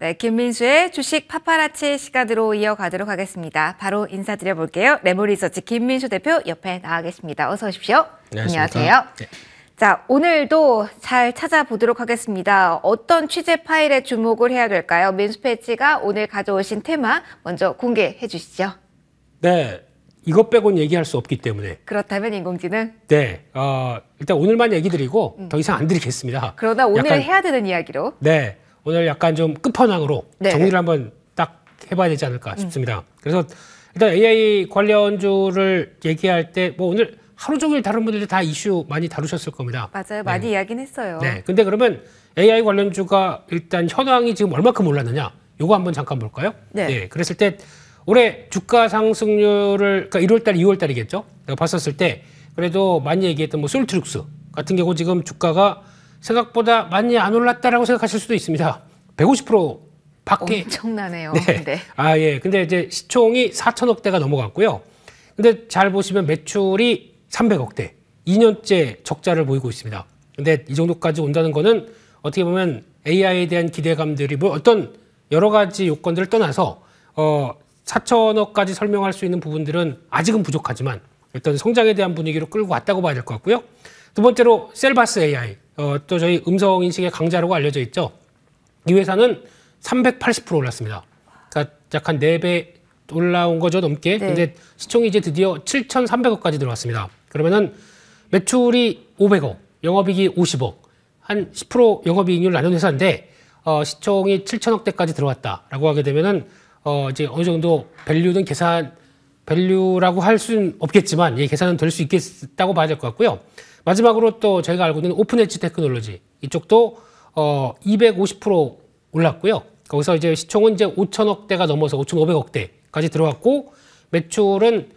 네, 김민수의 주식 파파라치 시간으로 이어가도록 하겠습니다. 바로 인사드려 볼게요. 레모리서치 네, 김민수 대표 옆에 나와 계십니다. 어서 오십시오. 안녕하십니까. 안녕하세요. 네. 자, 오늘도 잘 찾아보도록 하겠습니다. 어떤 취재 파일에 주목을 해야 될까요? 민수패치가 오늘 가져오신 테마 먼저 공개해 주시죠. 네, 이것 빼곤 얘기할 수 없기 때문에 그렇다면 인공지능 네 어, 일단 오늘만 얘기 드리고 음. 더 이상 안 드리겠습니다 그러나 오늘 약간, 해야 되는 이야기로 네 오늘 약간 좀 끝판왕으로 네. 정리를 한번 딱 해봐야 되지 않을까 음. 싶습니다. 음. 그래서 일단 AI 관련주를 얘기할 때 뭐 오늘 하루 종일 다른 분들이 다 이슈 많이 다루셨을 겁니다. 맞아요. 네. 많이 이야기는 했어요. 네. 근데 그러면 AI 관련주가 일단 현황이 지금 얼마큼 올랐느냐 요거 한번 잠깐 볼까요? 네. 네. 그랬을 때 올해 주가 상승률을 그러니까 1월달, 2월달이겠죠? 내가 봤었을 때 그래도 많이 얘기했던 뭐 솔트룩스 같은 경우 지금 주가가 생각보다 많이 안 올랐다라고 생각하실 수도 있습니다. 150% 밖에 엄청나네요. 네. 네. 아 예. 근데 이제 시총이 4천억 대가 넘어갔고요. 근데 잘 보시면 매출이 300억 대. 2년째 적자를 보이고 있습니다. 근데 이 정도까지 온다는 거는 어떻게 보면 AI에 대한 기대감들이 뭐 어떤 여러 가지 요건들을 떠나서 어 4천억까지 설명할 수 있는 부분들은 아직은 부족하지만 일단 성장에 대한 분위기로 끌고 왔다고 봐야 될 것 같고요. 두 번째로 셀바스 AI 어, 또 저희 음성 인식의 강자라고 알려져 있죠. 이 회사는 380% 올랐습니다. 그러니까 약한 네 배 올라온 거죠, 넘게. 네. 근데 시총이 이제 드디어 7,300억까지 들어왔습니다. 그러면은 매출이 500억, 영업이익이 50억, 한 10% 영업이익률 나눈 회사인데 어, 시총이 7,000억대까지 들어왔다라고 하게 되면은 어, 이제 어느 정도 밸류는 계산 밸류라고 할 수는 없겠지만 예, 계산은 될 수 있겠다고 봐야 될 것 같고요. 마지막으로 또 저희가 알고 있는 오픈 엣지 테크놀로지 이쪽도 어250% 올랐고요. 거기서 이제 시총은 이제 5천억대가 넘어서 5,500억대까지 들어갔고 매출은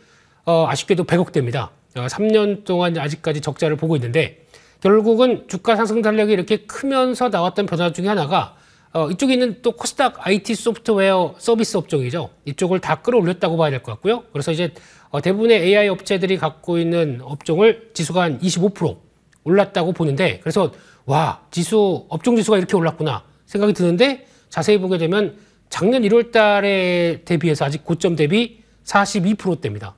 어 아쉽게도 100억대입니다. 어 3년 동안 아직까지 적자를 보고 있는데 결국은 주가 상승 달력이 이렇게 크면서 나왔던 변화 중에 하나가 어, 이쪽에 있는 또 코스닥 IT 소프트웨어 서비스 업종이죠. 이쪽을 다 끌어올렸다고 봐야 될 것 같고요. 그래서 이제 어, 대부분의 AI 업체들이 갖고 있는 업종을 지수가 한 25% 올랐다고 보는데 그래서 와 지수 업종 지수가 이렇게 올랐구나 생각이 드는데 자세히 보게 되면 작년 1월 달에 대비해서 아직 고점 대비 42%대입니다.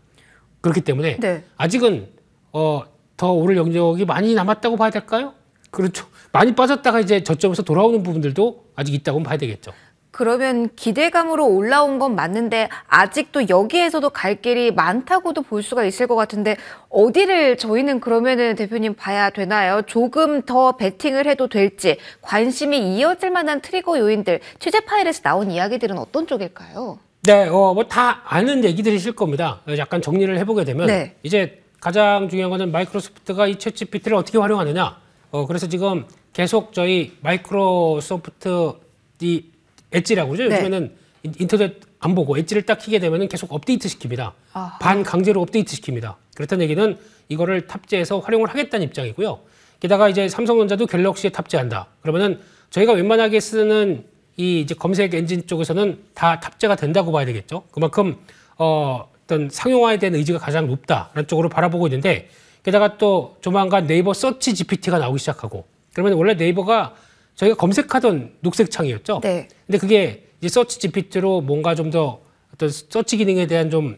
그렇기 때문에 네. 아직은 어, 더 오를 영역이 많이 남았다고 봐야 될까요? 그렇죠. 많이 빠졌다가 이제 저점에서 돌아오는 부분들도 아직 있다고 봐야 되겠죠. 그러면 기대감으로 올라온 건 맞는데 아직도 여기에서도 갈 길이 많다고도 볼 수가 있을 것 같은데 어디를 저희는 그러면은 대표님 봐야 되나요? 조금 더 베팅을 해도 될지 관심이 이어질 만한 트리거 요인들 취재 파일에서 나온 이야기들은 어떤 쪽일까요? 네, 어, 뭐다 아는 얘기들이실 겁니다. 약간 정리를 해보게 되면 네. 이제 가장 중요한 거는 마이크로소프트가 이 챗GPT를 어떻게 활용하느냐. 어, 그래서 지금 계속 저희 마이크로소프트 이 엣지라고 그죠? 러 네. 요즘에는 인터넷 안 보고 엣지를 딱 키게 되면 계속 업데이트 시킵니다. 아하. 반 강제로 업데이트 시킵니다. 그렇다는 얘기는 이거를 탑재해서 활용을 하겠다는 입장이고요. 게다가 이제 삼성전자도 갤럭시에 탑재한다. 그러면은 저희가 웬만하게 쓰는 이 이제 검색 엔진 쪽에서는 다 탑재가 된다고 봐야 되겠죠. 그만큼 어 어떤 상용화에 대한 의지가 가장 높다라는 쪽으로 바라보고 있는데 게다가 또 조만간 네이버 서치 GPT가 나오기 시작하고 그러면 원래 네이버가 저희가 검색하던 녹색 창이었죠. 네. 근데 그게 이제 서치 GPT로 뭔가 좀 더 어떤 서치 기능에 대한 좀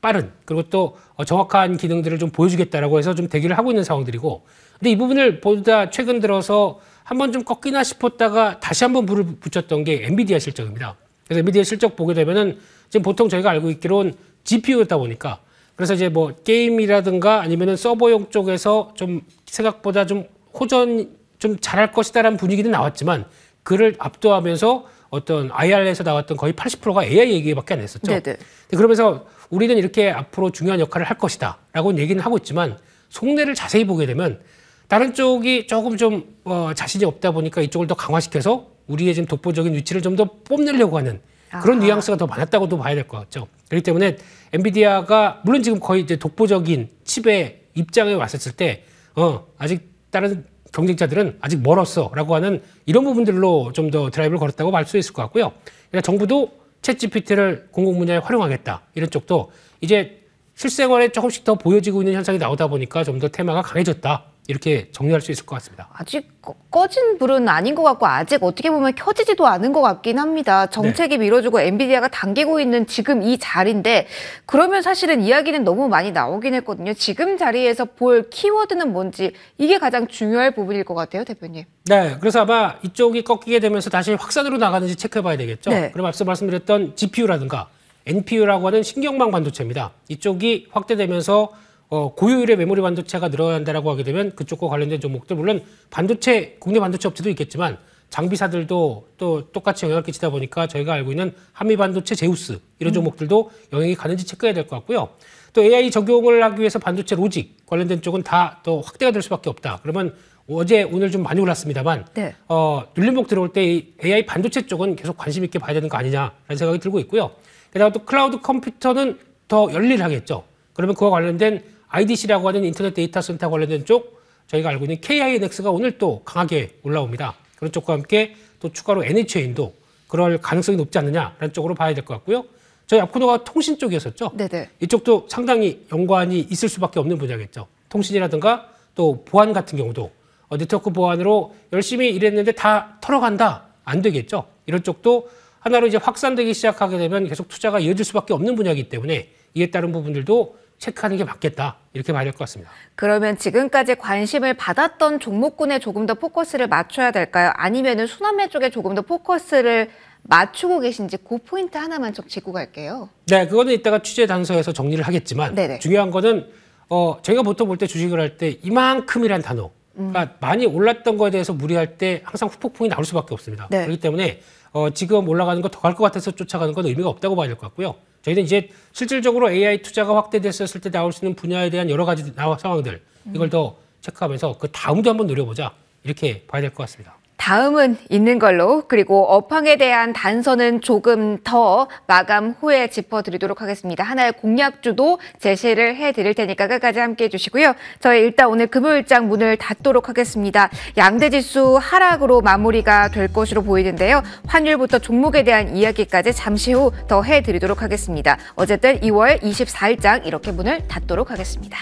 빠른 그리고 또 어, 정확한 기능들을 좀 보여주겠다라고 해서 좀 대기를 하고 있는 상황들이고 근데 이 부분을 보다 최근 들어서 한번 좀 꺾이나 싶었다가 다시 한번 불을 붙였던 게 엔비디아 실적입니다. 그래서 엔비디아 실적 보게 되면은 지금 보통 저희가 알고 있기론 GPU였다 보니까 그래서 이제 뭐 게임이라든가 아니면은 서버용 쪽에서 좀 생각보다 좀 호전 좀 잘할 것이다라는 분위기는 나왔지만 그를 압도하면서 어떤 IR에서 나왔던 거의 80%가 AI 얘기밖에 안 했었죠. 네네. 네. 그러면서 우리는 이렇게 앞으로 중요한 역할을 할 것이다라고 얘기는 하고 있지만 속내를 자세히 보게 되면 다른 쪽이 조금 좀 어, 자신이 없다 보니까 이쪽을 더 강화시켜서 우리의 지금 독보적인 위치를 좀 더 뽐내려고 하는 그런 아하. 뉘앙스가 더 많았다고도 봐야 될 것 같죠. 그렇기 때문에 엔비디아가 물론 지금 거의 이제 독보적인 칩의 입장에 왔었을 때 어, 아직 다른 경쟁자들은 아직 멀었어라고 하는 이런 부분들로 좀 더 드라이브를 걸었다고 말수 있을 것 같고요. 그러니까 정부도 챗 GPT를 공공 분야에 활용하겠다 이런 쪽도 이제 실생활에 조금씩 더 보여지고 있는 현상이 나오다 보니까 좀 더 테마가 강해졌다 이렇게 정리할 수 있을 것 같습니다. 아직 꺼진 불은 아닌 것 같고 아직 어떻게 보면 켜지지도 않은 것 같긴 합니다. 정책이 네. 밀어주고 엔비디아가 당기고 있는 지금 이 자리인데 그러면 사실은 이야기는 너무 많이 나오긴 했거든요. 지금 자리에서 볼 키워드는 뭔지 이게 가장 중요할 부분일 것 같아요, 대표님. 네, 그래서 아마 이쪽이 꺾이게 되면서 다시 확산으로 나가는지 체크해봐야 되겠죠. 네. 그럼 앞서 말씀드렸던 GPU라든가 NPU라고 하는 신경망 반도체입니다. 이쪽이 확대되면서 어, 고효율의 메모리 반도체가 늘어야 한다고 하게 되면 그쪽과 관련된 종목들 물론 반도체 국내 반도체 업체도 있겠지만 장비사들도 또 똑같이 영향을 끼치다 보니까 저희가 알고 있는 한미반도체 제우스 이런 음. 종목들도 영향이 가는지 체크해야 될 것 같고요. 또 AI 적용을 하기 위해서 반도체 로직 관련된 쪽은 다 또 확대가 될 수밖에 없다. 그러면 어제 오늘 좀 많이 올랐습니다만 네. 어, 눌림목 들어올 때이 AI 반도체 쪽은 계속 관심 있게 봐야 되는 거 아니냐라는 생각이 들고 있고요. 게다가 또 클라우드 컴퓨터는 더 열일하겠죠. 그러면 그와 관련된 IDC라고 하는 인터넷 데이터 센터 관련된 쪽 저희가 알고 있는 KINX가 오늘 또 강하게 올라옵니다. 그런 쪽과 함께 또 추가로 NHN도 그럴 가능성이 높지 않느냐라는 쪽으로 봐야 될 것 같고요. 저희 앞코너가 통신 쪽이었었죠. 네네. 이쪽도 상당히 연관이 있을 수밖에 없는 분야겠죠. 통신이라든가 또 보안 같은 경우도 네트워크 보안으로 열심히 일했는데 다 털어간다 안 되겠죠. 이런 쪽도 하나로 이제 확산되기 시작하게 되면 계속 투자가 이어질 수밖에 없는 분야이기 때문에 이에 따른 부분들도 체크하는 게 맞겠다 이렇게 말할 것 같습니다. 그러면 지금까지 관심을 받았던 종목군에 조금 더 포커스를 맞춰야 될까요? 아니면은 수매 쪽에 조금 더 포커스를 맞추고 계신지 그 포인트 하나만 좀 짚고 갈게요. 네, 그거는 이따가 취재 단서에서 정리를 하겠지만 네네. 중요한 거는 어, 저희가 보통 볼 때 주식을 할 때 이만큼이란 단어 그러니까 음. 많이 올랐던 거에 대해서 무리할 때 항상 후폭풍이 나올 수밖에 없습니다. 네. 그렇기 때문에 어, 지금 올라가는 거 더 갈 것 같아서 쫓아가는 건 의미가 없다고 봐야 될 것 같고요. 저희는 이제 실질적으로 AI 투자가 확대됐었을 때 나올 수 있는 분야에 대한 여러 가지 상황들 이걸 더 체크하면서 그 다음도 한번 노려보자 이렇게 봐야 될 것 같습니다. 다음은 있는 걸로 그리고 업황에 대한 단서는 조금 더 마감 후에 짚어드리도록 하겠습니다. 하나의 공약주도 제시를 해드릴 테니까 끝까지 함께해 주시고요. 저희 일단 오늘 금요일장 문을 닫도록 하겠습니다. 양대지수 하락으로 마무리가 될 것으로 보이는데요. 환율부터 종목에 대한 이야기까지 잠시 후 더 해드리도록 하겠습니다. 어쨌든 2월 24일장 이렇게 문을 닫도록 하겠습니다.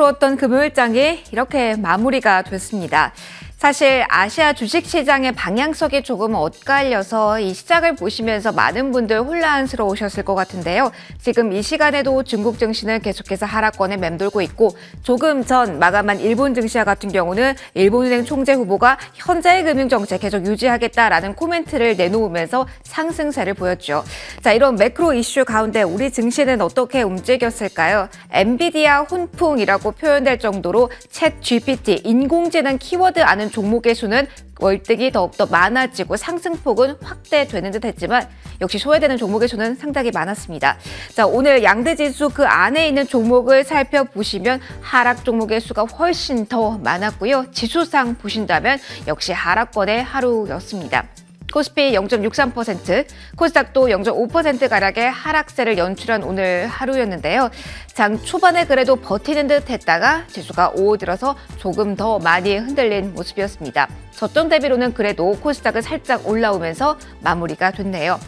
혼란스러웠던 금요일장이 그 이렇게 마무리가 됐습니다. 사실 아시아 주식시장의 방향성이 조금 엇갈려서 이 시작을 보시면서 많은 분들 혼란스러우셨을 것 같은데요. 지금 이 시간에도 중국 증시는 계속해서 하락권에 맴돌고 있고 조금 전 마감한 일본 증시와 같은 경우는 일본은행 총재 후보가 현재의 금융정책 계속 유지하겠다라는 코멘트를 내놓으면서 상승세를 보였죠. 자 이런 매크로 이슈 가운데 우리 증시는 어떻게 움직였을까요? 엔비디아 혼풍이라고 표현될 정도로 챗 GPT 인공지능 키워드 안는 종목의 수는 월등히 더욱더 많아지고 상승폭은 확대되는 듯 했지만 역시 소외되는 종목의 수는 상당히 많았습니다. 자, 오늘 양대 지수 그 안에 있는 종목을 살펴보시면 하락 종목의 수가 훨씬 더 많았고요. 지수상 보신다면 역시 하락권의 하루였습니다. 코스피 0.63%, 코스닥도 0.5% 가락의 하락세를 연출한 오늘 하루였는데요. 장 초반에 그래도 버티는 듯 했다가 지수가 오후 들어서 조금 더 많이 흔들린 모습이었습니다. 저점 대비로는 그래도 코스닥은 살짝 올라오면서 마무리가 됐네요.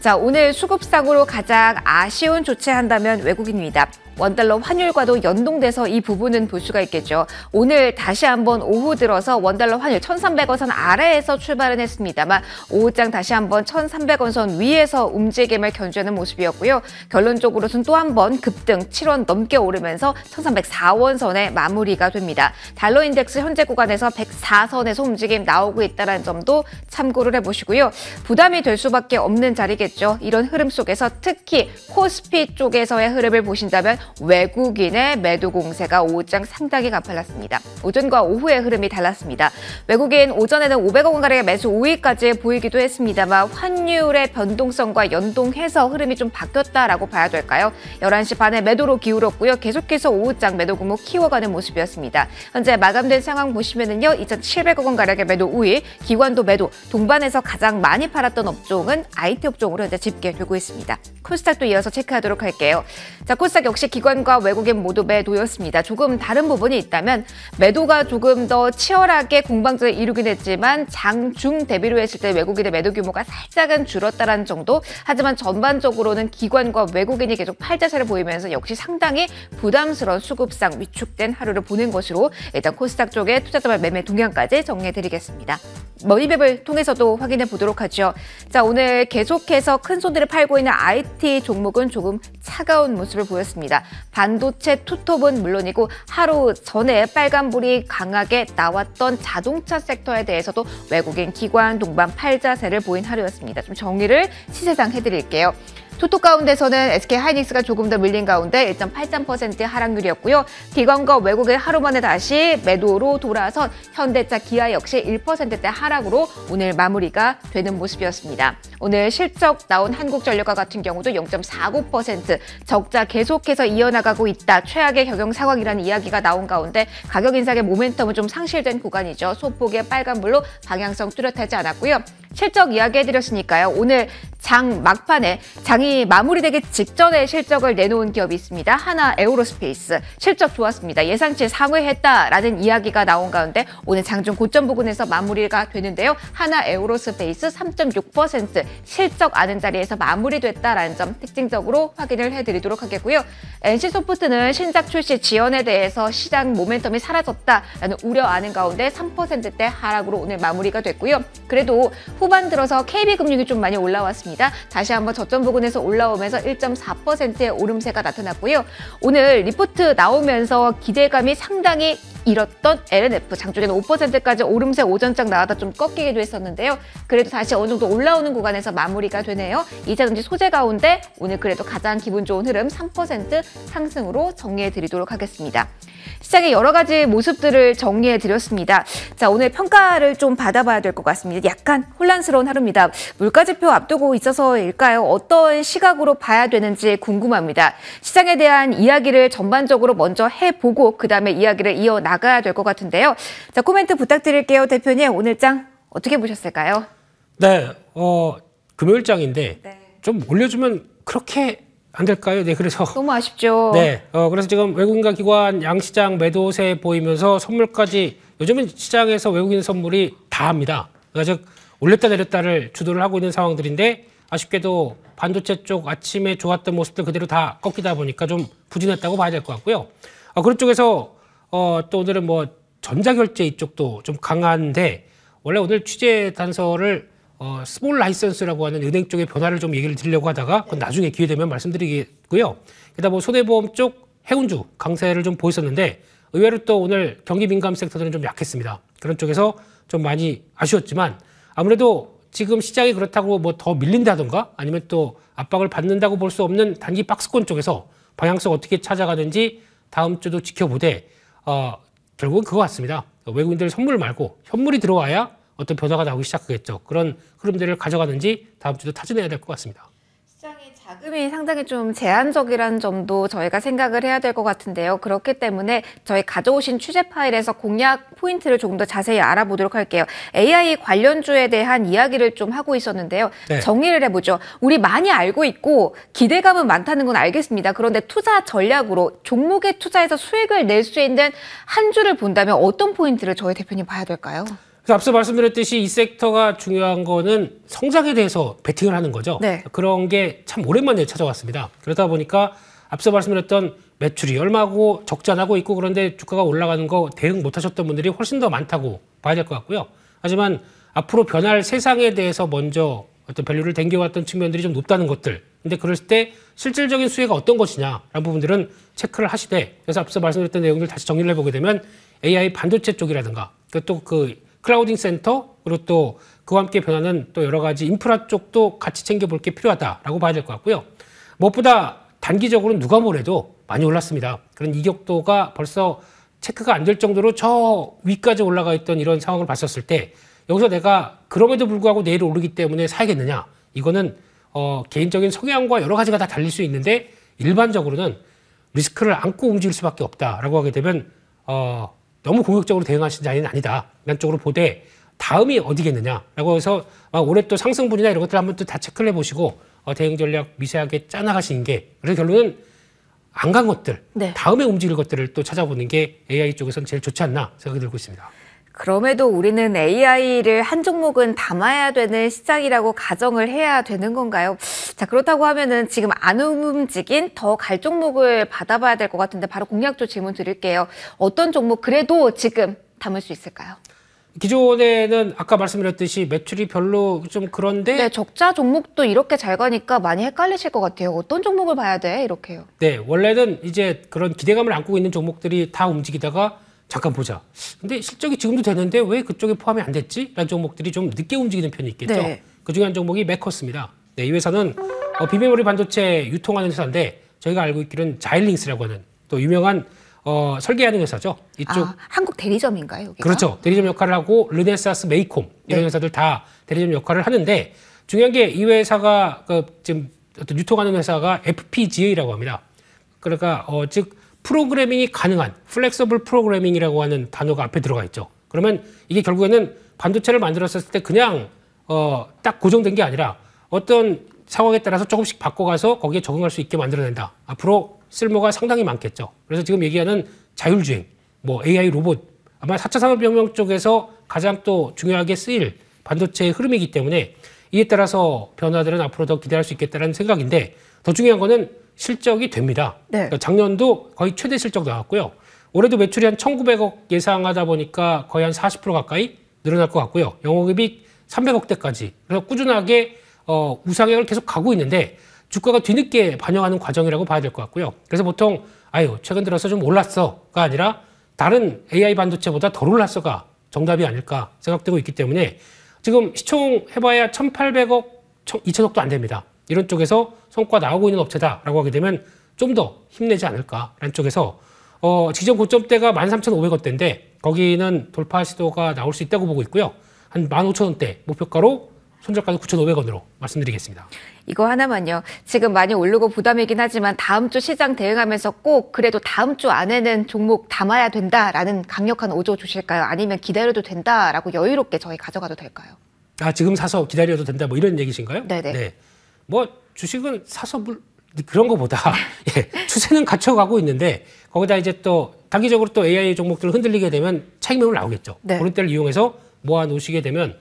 자, 오늘 수급상으로 가장 아쉬운 조치한다면 외국인입니다. 원달러 환율과도 연동돼서 이 부분은 볼 수가 있겠죠. 오늘 다시 한번 오후 들어서 원달러 환율 1,300원 선 아래에서 출발은 했습니다만 오후장 다시 한번 1,300원 선 위에서 움직임을 견주는 모습이었고요. 결론적으로는 또 한 번 급등 7원 넘게 오르면서 1,304원 선에 마무리가 됩니다. 달러 인덱스 현재 구간에서 104선에서 움직임 나오고 있다는 점도 참고를 해보시고요. 부담이 될 수밖에 없는 자리겠죠. 이런 흐름 속에서 특히 코스피 쪽에서의 흐름을 보신다면 외국인의 매도 공세가 오장 상당히 가팔랐습니다. 오전과 오후의 흐름이 달랐습니다. 외국인 오전에는 500원 억 가량의 매수 우위까지 보이기도 했습니다만 환율의 변동성과 연동해서 흐름이 좀 바뀌었다라고 봐야 될까요? 11시 반에 매도로 기울었고요. 계속해서 오후장 매도 규모 키워가는 모습이었습니다. 현재 마감된 상황 보시면은요. 2,700억 원 가량의 매도 우위, 기관도 매도, 동반해서 가장 많이 팔았던 업종은 IT 업종으로 현재 집계되고 있습니다. 코스닥도 이어서 체크하도록 할게요. 자, 코스닥 역시 기관과 외국인 모두 에 놓였습니다. 조금 다른 부분이 있다면 매도가 조금 더 치열하게 공방전을 이루긴 했지만 장중 대비로 했을 때 외국인의 매도 규모가 살짝은 줄었다는 정도 하지만 전반적으로는 기관과 외국인이 계속 팔자세를 보이면서 역시 상당히 부담스러운 수급상 위축된 하루를 보낸 것으로 일단 코스닥 쪽의 투자자발 매매 동향까지 정리해드리겠습니다. 머니맵을 통해서도 확인해 보도록 하죠. 자 오늘 계속해서 큰 손들을 팔고 있는 IT 종목은 조금 차가운 모습을 보였습니다. 반도체 투톱은 물론이고 하루 전에 빨간불이 강하게 나왔던 자동차 섹터에 대해서도 외국인 기관 동반 팔자세를 보인 하루였습니다. 좀 정리를 시세상 해드릴게요. 토토 가운데서는 SK 하이닉스가 조금 더 밀린 가운데 1.83% 하락률이었고요. 기관과 외국의 하루 만에 다시 매도로 돌아선 현대차 기아 역시 1%대 하락으로 오늘 마무리가 되는 모습이었습니다. 오늘 실적 나온 한국전력과 같은 경우도 0.49% 적자 계속해서 이어나가고 있다. 최악의 경영 상황이라는 이야기가 나온 가운데 가격 인상의 모멘텀은 좀 상실된 구간이죠. 소폭의 빨간불로 방향성 뚜렷하지 않았고요. 실적 이야기해드렸으니까요. 오늘 장 막판에 장이 마무리되기 직전에 실적을 내놓은 기업이 있습니다. 하나 에어로스페이스 실적 좋았습니다. 예상치 상회했다라는 이야기가 나온 가운데 오늘 장중 고점 부근에서 마무리가 되는데요. 하나 에어로스페이스 3.6% 실적 아는 자리에서 마무리됐다라는 점 특징적으로 확인을 해드리도록 하겠고요. NC소프트는 신작 출시 지연에 대해서 시장 모멘텀이 사라졌다라는 우려 아는 가운데 3%대 하락으로 오늘 마무리가 됐고요. 그래도 후반 들어서 KB금융이 좀 많이 올라왔습니다. 다시 한번 저점 부근에서 올라오면서 1.4%의 오름세가 나타났고요. 오늘 리포트 나오면서 기대감이 상당히 잃었던 LNF 장중에는 5%까지 오름세 오전장 나가다 좀 꺾이기도 했었는데요. 그래도 다시 어느 정도 올라오는 구간에서 마무리가 되네요. 이자전지 소재 가운데 오늘 그래도 가장 기분 좋은 흐름 3% 상승으로 정리해드리도록 하겠습니다. 시장의 여러 가지 모습들을 정리해드렸습니다. 자 오늘 평가를 좀 받아봐야 될 것 같습니다. 약간 혼란스러운 하루입니다. 물가지표 앞두고 있어서일까요? 어떤 시각으로 봐야 되는지 궁금합니다. 시장에 대한 이야기를 전반적으로 먼저 해보고 그다음에 이야기를 이어나가야 될 것 같은데요. 자, 코멘트 부탁드릴게요. 대표님, 오늘장 어떻게 보셨을까요? 네, 어, 금요일장인데 네. 좀 올려주면 그렇게 안 될까요? 네, 그래서 너무 아쉽죠. 네, 어, 그래서 지금 외국인과 기관 양시장 매도세 보이면서 선물까지 요즘은 시장에서 외국인 선물이 다 합니다. 그러니까 즉 올렸다 내렸다를 주도를 하고 있는 상황들인데 아쉽게도 반도체 쪽 아침에 좋았던 모습들 그대로 다 꺾이다 보니까 좀 부진했다고 봐야 될 것 같고요. 아, 그런 쪽에서 어, 또 오늘은 뭐 전자결제 이쪽도 좀 강한데 원래 오늘 취재 단서를 어, 스몰 라이선스라고 하는 은행 쪽의 변화를 좀 얘기를 드리려고 하다가 그건 나중에 기회 되면 말씀드리겠고요. 게다가뭐 손해보험 쪽 해운주 강세를 좀 보였었는데 의외로 또 오늘 경기 민감 섹터들은 좀 약했습니다. 그런 쪽에서 좀 많이 아쉬웠지만 아무래도 지금 시장이 그렇다고 뭐 더 밀린다던가 아니면 또 압박을 받는다고 볼 수 없는 단기 박스권 쪽에서 방향성 어떻게 찾아가는지 다음 주도 지켜보되 어, 결국은 그거 같습니다. 외국인들 선물 말고 현물이 들어와야 어떤 변화가 나오기 시작하겠죠. 그런 흐름들을 가져가는지 다음 주도 타진해야 될 것 같습니다. 자금이 상당히 좀 제한적이라는 점도 저희가 생각을 해야 될 것 같은데요. 그렇기 때문에 저희 가져오신 취재 파일에서 공약 포인트를 조금 더 자세히 알아보도록 할게요. AI 관련주에 대한 이야기를 좀 하고 있었는데요. 네. 정리를 해보죠. 우리 많이 알고 있고 기대감은 많다는 건 알겠습니다. 그런데 투자 전략으로 종목에 투자해서 수익을 낼 수 있는 한 줄을 본다면 어떤 포인트를 저희 대표님 봐야 될까요? 그래서 앞서 말씀드렸듯이 이 섹터가 중요한 거는 성장에 대해서 베팅을 하는 거죠. 네. 그런 게 참 오랜만에 찾아왔습니다. 그러다 보니까 앞서 말씀드렸던 매출이 얼마고 적자 나고 있고 그런데 주가가 올라가는 거 대응 못 하셨던 분들이 훨씬 더 많다고 봐야 될 것 같고요. 하지만 앞으로 변할 세상에 대해서 먼저 어떤 밸류를 댕겨왔던 측면들이 좀 높다는 것들. 근데 그럴 때 실질적인 수혜가 어떤 것이냐라는 부분들은 체크를 하시되 그래서 앞서 말씀드렸던 내용들 다시 정리를 해보게 되면 AI 반도체 쪽이라든가 또그 클라우딩 센터 그리고 또 그와 함께 변하는 또 여러 가지 인프라 쪽도 같이 챙겨볼 게 필요하다라고 봐야 될 것 같고요. 무엇보다 단기적으로는 누가 뭐래도 많이 올랐습니다. 그런 이격도가 벌써 체크가 안 될 정도로 저 위까지 올라가 있던 이런 상황을 봤었을 때 여기서 내가 그럼에도 불구하고 내일 오르기 때문에 사야겠느냐 이거는 어, 개인적인 성향과 여러 가지가 다 달릴 수 있는데 일반적으로는 리스크를 안고 움직일 수밖에 없다라고 하게 되면 어, 너무 공격적으로 대응하신 자리는 아니다. 이런 쪽으로 보되 다음이 어디겠느냐라고 해서 아, 올해 또 상승분이나 이런 것들 한번 또 다 체크를 해보시고 어, 대응 전략 미세하게 짜나가시는 게 그래서 결론은 안 간 것들 네. 다음에 움직일 것들을 또 찾아보는 게 AI 쪽에서는 제일 좋지 않나 생각이 들고 있습니다. 그럼에도 우리는 AI를 한 종목은 담아야 되는 시장이라고 가정을 해야 되는 건가요? 자, 그렇다고 하면은 지금 안 움직인 더 갈 종목을 받아봐야 될 것 같은데 바로 공략조 질문 드릴게요. 어떤 종목 그래도 지금 담을 수 있을까요? 기존에는 아까 말씀드렸듯이 매출이 별로 좀 그런데 네, 적자 종목도 이렇게 잘 가니까 많이 헷갈리실 것 같아요. 어떤 종목을 봐야 돼? 이렇게요. 네, 원래는 이제 그런 기대감을 안고 있는 종목들이 다 움직이다가 잠깐 보자. 근데 실적이 지금도 되는데 왜 그쪽에 포함이 안 됐지? 라는 종목들이 좀 늦게 움직이는 편이 있겠죠. 네. 그중에 한 종목이 메커스입니다. 네, 이 회사는 어, 비메모리 반도체 유통하는 회사인데 저희가 알고 있기로는 자일링스라고 하는 또 유명한 어, 설계하는 회사죠. 이쪽 아, 한국 대리점인가요? 여기가? 그렇죠. 대리점 역할을 하고 르네사스, 메이콤 이런 네. 회사들 다 대리점 역할을 하는데 중요한 게 이 회사가 그 지금 어떤 유통하는 회사가 FPGA라고 합니다. 그러니까 어, 즉 프로그래밍이 가능한 플렉서블 프로그래밍이라고 하는 단어가 앞에 들어가 있죠. 그러면 이게 결국에는 반도체를 만들었을 때 그냥 어, 딱 고정된 게 아니라 어떤 상황에 따라서 조금씩 바꿔가서 거기에 적응할 수 있게 만들어낸다. 앞으로 쓸모가 상당히 많겠죠. 그래서 지금 얘기하는 자율주행, 뭐 AI 로봇, 아마 4차 산업혁명 쪽에서 가장 또 중요하게 쓰일 반도체의 흐름이기 때문에 이에 따라서 변화들은 앞으로 더 기대할 수 있겠다는 생각인데 더 중요한 거는 실적이 됩니다. 네. 그러니까 작년도 거의 최대 실적 나왔고요. 올해도 매출이 한 1,900억 예상하다 보니까 거의 한 40% 가까이 늘어날 것 같고요. 영업이익 300억 대까지. 그래서 꾸준하게 어, 우상향을 계속 가고 있는데 주가가 뒤늦게 반영하는 과정이라고 봐야 될 것 같고요. 그래서 보통 아유 최근 들어서 좀 올랐어가 아니라 다른 AI 반도체보다 덜 올랐어가 정답이 아닐까 생각되고 있기 때문에 지금 시총 해봐야 1,800억, 2,000억도 안 됩니다. 이런 쪽에서 성과 나오고 있는 업체다라고 하게 되면 좀 더 힘내지 않을까라는 쪽에서 어, 지정 고점대가 13,500원대인데 거기는 돌파 시도가 나올 수 있다고 보고 있고요. 한 15,000원대 목표가로 손절가는 9,500원으로 말씀드리겠습니다. 이거 하나만요. 지금 많이 오르고 부담이긴 하지만 다음 주 시장 대응하면서 꼭 그래도 다음 주 안에는 종목 담아야 된다라는 강력한 오조 주실까요? 아니면 기다려도 된다라고 여유롭게 저희 가져가도 될까요? 아, 지금 사서 기다려도 된다 뭐 이런 얘기신가요? 네네. 네. 뭐 주식은 사서 물 그런 거보다 예, 추세는 갖춰가고 있는데 거기다 이제 또 단기적으로 또 AI 종목들을 흔들리게 되면 책임감을 나오겠죠. 네. 그런 때를 이용해서 모아 놓으시게 되면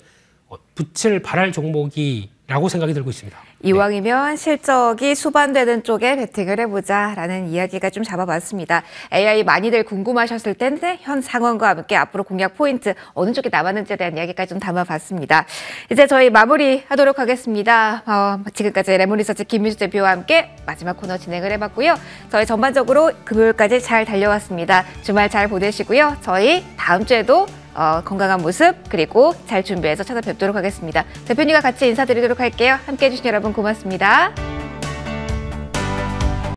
어, 붙을 발할 종목이 라고 생각이 들고 있습니다. 네. 이왕이면 네. 실적이 수반되는 쪽에 베팅을 해보자라는 이야기가 좀 잡아봤습니다. AI 많이들 궁금하셨을 텐데 현 상황과 함께 앞으로 공략 포인트 어느 쪽이 남았는지에 대한 이야기까지 좀 담아봤습니다. 이제 저희 마무리하도록 하겠습니다. 어, 지금까지 레몬리서치 김민수 대표와 함께 마지막 코너 진행을 해봤고요. 저희 전반적으로 금요일까지 잘 달려왔습니다. 주말 잘 보내시고요. 저희 다음 주에도 어, 건강한 모습 그리고 잘 준비해서 찾아뵙도록 하겠습니다. 대표님과 같이 인사드리도록 할게요. 함께해 주신 여러분 고맙습니다.